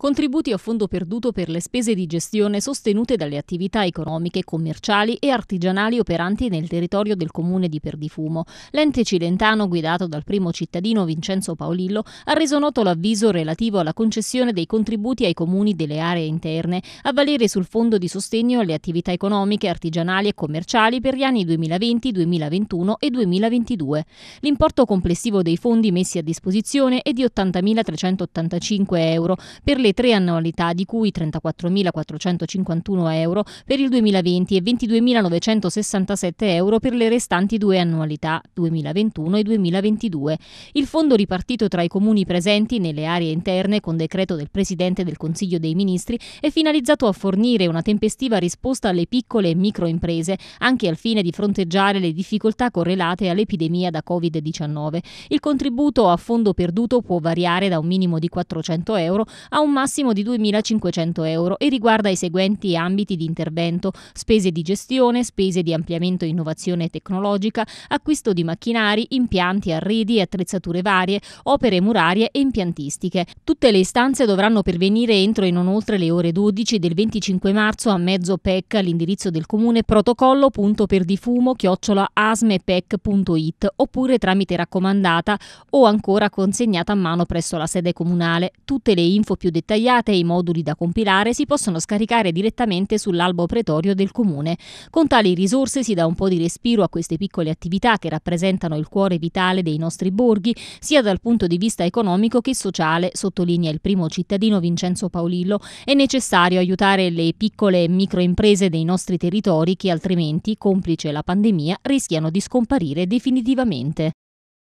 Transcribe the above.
contributi a fondo perduto per le spese di gestione sostenute dalle attività economiche, commerciali e artigianali operanti nel territorio del comune di Perdifumo. L'ente cilentano, guidato dal primo cittadino Vincenzo Paolillo, ha reso noto l'avviso relativo alla concessione dei contributi ai comuni delle aree interne, a valere sul Fondo di sostegno alle attività economiche, artigianali e commerciali per gli anni 2020, 2021 e 2022. L'importo complessivo dei fondi messi a disposizione è di 80.385 euro per le e tre annualità, di cui 34.451 euro per il 2020 e 22.967 euro per le restanti due annualità, 2021 e 2022. Il fondo ripartito tra i comuni presenti nelle aree interne con decreto del Presidente del Consiglio dei Ministri è finalizzato a fornire una tempestiva risposta alle piccole e microimprese, anche al fine di fronteggiare le difficoltà correlate all'epidemia da Covid-19. Il contributo a fondo perduto può variare da un minimo di 400 euro a un massimo massimo di 2.500 euro e riguarda i seguenti ambiti di intervento, spese di gestione, spese di ampliamento e innovazione tecnologica, acquisto di macchinari, impianti, arredi e attrezzature varie, opere murarie e impiantistiche. Tutte le istanze dovranno pervenire entro e non oltre le ore 12 del 25 marzo a mezzo PEC all'indirizzo del comune protocollo.perdifumo chiocciola asmepec.it oppure tramite raccomandata o ancora consegnata a mano presso la sede comunale. Tutte le info più dettagliate dettagliate e i moduli da compilare si possono scaricare direttamente sull'albo pretorio del comune. Con tali risorse si dà un po' di respiro a queste piccole attività che rappresentano il cuore vitale dei nostri borghi, sia dal punto di vista economico che sociale, sottolinea il primo cittadino Vincenzo Paolillo. È necessario aiutare le piccole e microimprese dei nostri territori che altrimenti, complice la pandemia, rischiano di scomparire definitivamente.